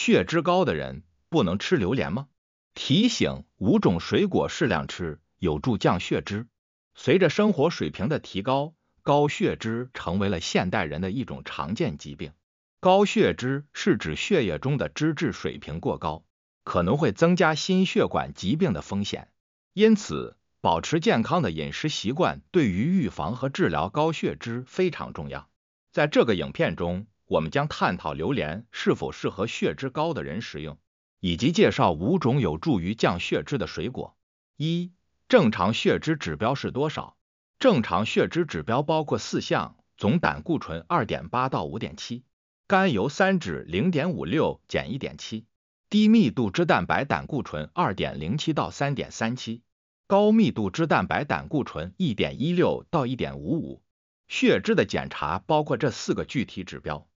血脂高的人不能吃榴莲吗？提醒：五种水果适量吃有助降血脂。随着生活水平的提高，高血脂成为了现代人的一种常见疾病。高血脂是指血液中的脂质水平过高，可能会增加心血管疾病的风险。因此，保持健康的饮食习惯对于预防和治疗高血脂非常重要。在这个影片中。我们将探讨榴莲是否适合血脂高的人食用，以及介绍五种有助于降血脂的水果。一、正常血脂指标是多少？正常血脂指标包括四项：总胆固醇二点八到五点七，甘油三酯零点五六减一点七，低密度脂蛋白胆固醇二点零七到三点三七，高密度脂蛋白胆固醇一点一六到一点五五。血脂的检查包括这四个具体指标。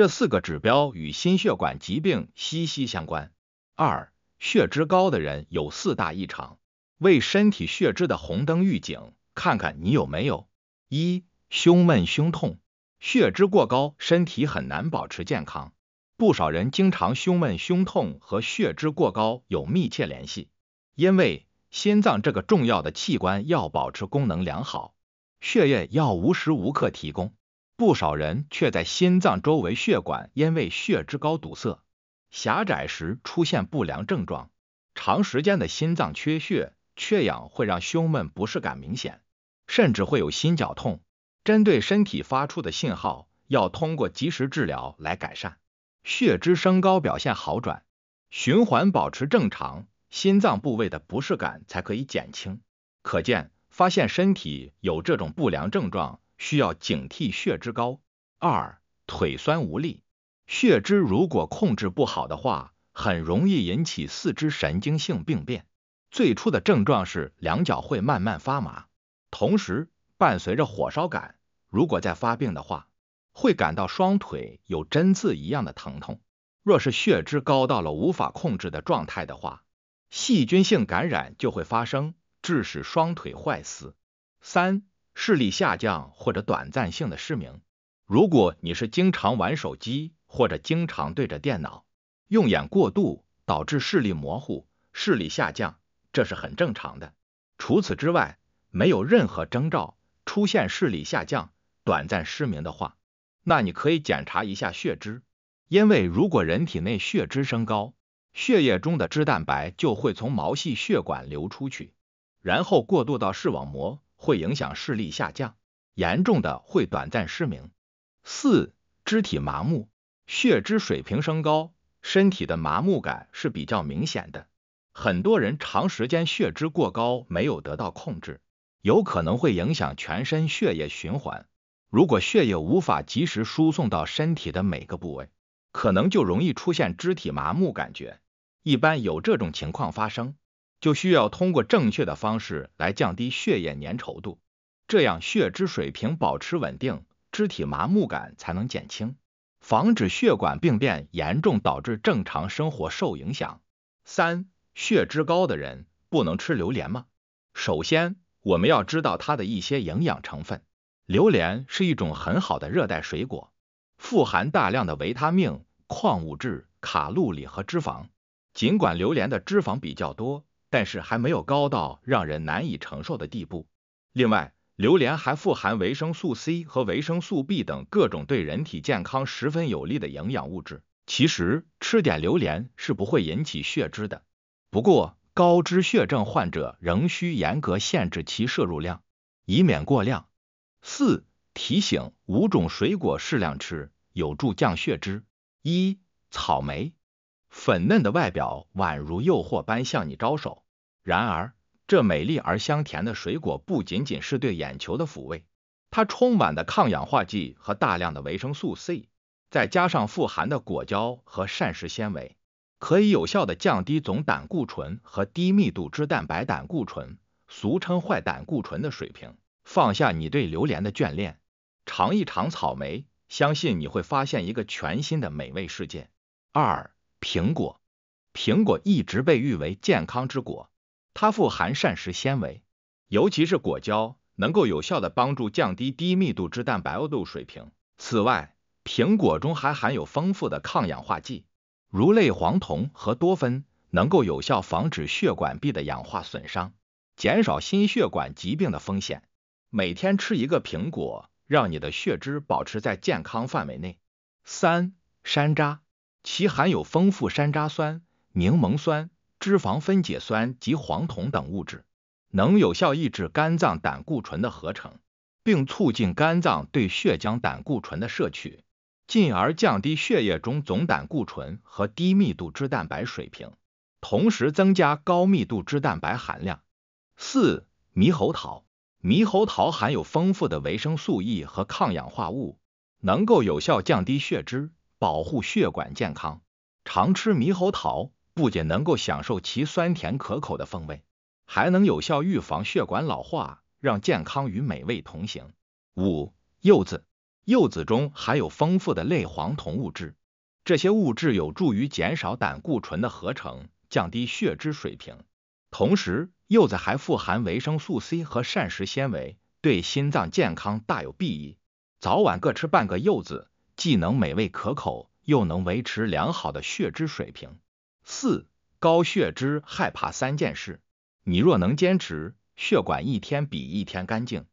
这四个指标与心血管疾病息息相关。二，血脂高的人有四大异常，为身体血脂的红灯预警。看看你有没有？一，胸闷胸痛，血脂过高，身体很难保持健康。不少人经常胸闷胸痛和血脂过高有密切联系，因为心脏这个重要的器官要保持功能良好，血液要无时无刻提供。不少人却在心脏周围血管因为血脂高堵塞、狭窄时出现不良症状。长时间的心脏缺血、缺氧会让胸闷不适感明显，甚至会有心绞痛。针对身体发出的信号，要通过及时治疗来改善。血脂升高表现好转，循环保持正常，心脏部位的不适感才可以减轻。可见，发现身体有这种不良症状。需要警惕血脂高。二，腿酸无力，血脂如果控制不好的话，很容易引起四肢神经性病变。最初的症状是两脚会慢慢发麻，同时伴随着火烧感。如果再发病的话，会感到双腿有针刺一样的疼痛。若是血脂高到了无法控制的状态的话，细菌性感染就会发生，致使双腿坏死。三。视力下降或者短暂性的失明。如果你是经常玩手机或者经常对着电脑，用眼过度导致视力模糊、视力下降，这是很正常的。除此之外，没有任何征兆出现视力下降、短暂失明的话，那你可以检查一下血脂，因为如果人体内血脂升高，血液中的脂蛋白就会从毛细血管流出去，然后过渡到视网膜。会影响视力下降，严重的会短暂失明。四、肢体麻木，血脂水平升高，身体的麻木感是比较明显的。很多人长时间血脂过高没有得到控制，有可能会影响全身血液循环。如果血液无法及时输送到身体的每个部位，可能就容易出现肢体麻木感觉。一般有这种情况发生。就需要通过正确的方式来降低血液粘稠度，这样血脂水平保持稳定，肢体麻木感才能减轻，防止血管病变严重导致正常生活受影响。三，血脂高的人不能吃榴莲吗？首先，我们要知道它的一些营养成分。榴莲是一种很好的热带水果，富含大量的维他命、矿物质、卡路里和脂肪。尽管榴莲的脂肪比较多，但是还没有高到让人难以承受的地步。另外，榴莲还富含维生素 C 和维生素 B 等各种对人体健康十分有利的营养物质。其实，吃点榴莲是不会引起血脂的。不过，高脂血症患者仍需严格限制其摄入量，以免过量。四、提醒：五种水果适量吃，有助降血脂。一、草莓。粉嫩的外表宛如诱惑般向你招手。然而，这美丽而香甜的水果不仅仅是对眼球的抚慰，它充满的抗氧化剂和大量的维生素 C，再加上富含的果胶和膳食纤维，可以有效的降低总胆固醇和低密度脂蛋白胆固醇，俗称坏胆固醇的水平。放下你对榴莲的眷恋，尝一尝草莓，相信你会发现一个全新的美味世界。二。苹果，苹果一直被誉为健康之果，它富含膳食纤维，尤其是果胶，能够有效的帮助降低低密度脂蛋白欧度水平。此外，苹果中还含有丰富的抗氧化剂，如类黄酮和多酚，能够有效防止血管壁的氧化损伤，减少心血管疾病的风险。每天吃一个苹果，让你的血脂保持在健康范围内。三，山楂。其含有丰富山楂酸、柠檬酸、脂肪分解酸及黄酮等物质，能有效抑制肝脏胆固醇的合成，并促进肝脏对血浆胆固醇的摄取，进而降低血液中总胆固醇和低密度脂蛋白水平，同时增加高密度脂蛋白含量。四、猕猴桃，猕猴桃含有丰富的维生素 E 和抗氧化物，能够有效降低血脂。保护血管健康，常吃猕猴桃不仅能够享受其酸甜可口的风味，还能有效预防血管老化，让健康与美味同行。五、柚子，柚子中含有丰富的类黄酮物质，这些物质有助于减少胆固醇的合成，降低血脂水平。同时，柚子还富含维生素 C 和膳食纤维，对心脏健康大有裨益。早晚各吃半个柚子。既能美味可口，又能维持良好的血脂水平。四、高血脂害怕三件事，你若能坚持，血管一天比一天干净。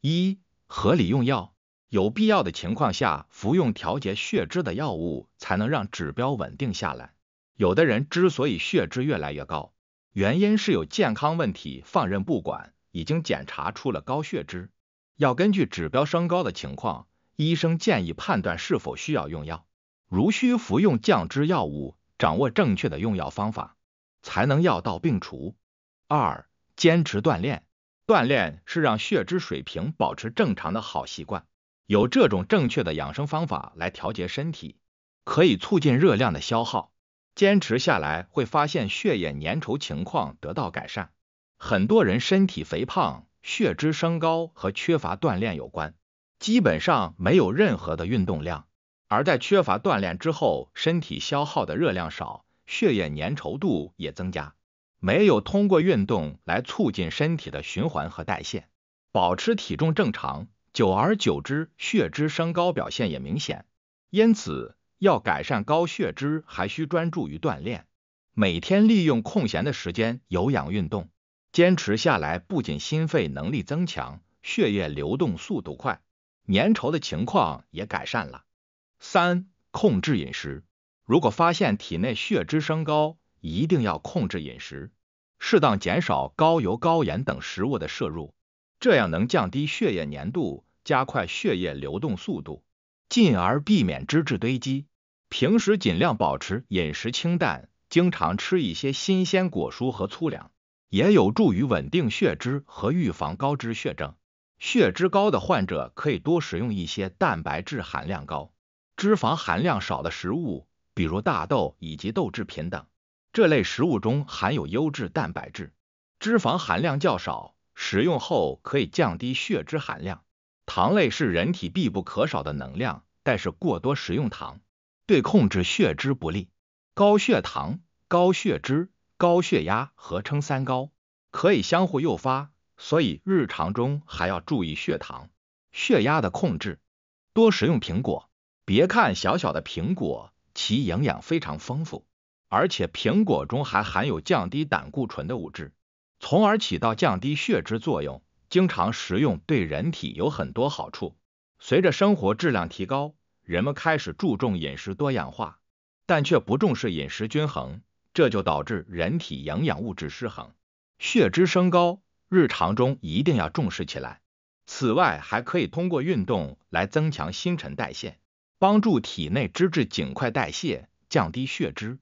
一、合理用药，有必要的情况下服用调节血脂的药物，才能让指标稳定下来。有的人之所以血脂越来越高，原因是有健康问题放任不管，已经检查出了高血脂，要根据指标升高的情况。医生建议判断是否需要用药，如需服用降脂药物，掌握正确的用药方法，才能药到病除。二、坚持锻炼，锻炼是让血脂水平保持正常的好习惯。有这种正确的养生方法来调节身体，可以促进热量的消耗，坚持下来会发现血液粘稠情况得到改善。很多人身体肥胖、血脂升高和缺乏锻炼有关。基本上没有任何的运动量，而在缺乏锻炼之后，身体消耗的热量少，血液粘稠度也增加，没有通过运动来促进身体的循环和代谢，保持体重正常。久而久之，血脂升高表现也明显。因此，要改善高血脂，还需专注于锻炼，每天利用空闲的时间有氧运动，坚持下来，不仅心肺能力增强，血液流动速度快。粘稠的情况也改善了。三、控制饮食。如果发现体内血脂升高，一定要控制饮食，适当减少高油、高盐等食物的摄入，这样能降低血液粘度，加快血液流动速度，进而避免脂质堆积。平时尽量保持饮食清淡，经常吃一些新鲜果蔬和粗粮，也有助于稳定血脂和预防高脂血症。血脂高的患者可以多食用一些蛋白质含量高、脂肪含量少的食物，比如大豆以及豆制品等。这类食物中含有优质蛋白质，脂肪含量较少，食用后可以降低血脂含量。糖类是人体必不可少的能量，但是过多食用糖对控制血脂不利。高血糖、高血脂、高血压合称三高，可以相互诱发。所以日常中还要注意血糖、血压的控制，多食用苹果。别看小小的苹果，其营养非常丰富，而且苹果中还含有降低胆固醇的物质，从而起到降低血脂作用。经常食用对人体有很多好处。随着生活质量提高，人们开始注重饮食多样化，但却不重视饮食均衡，这就导致人体营养物质失衡，血脂升高。日常中一定要重视起来。此外，还可以通过运动来增强新陈代谢，帮助体内脂质尽快代谢，降低血脂。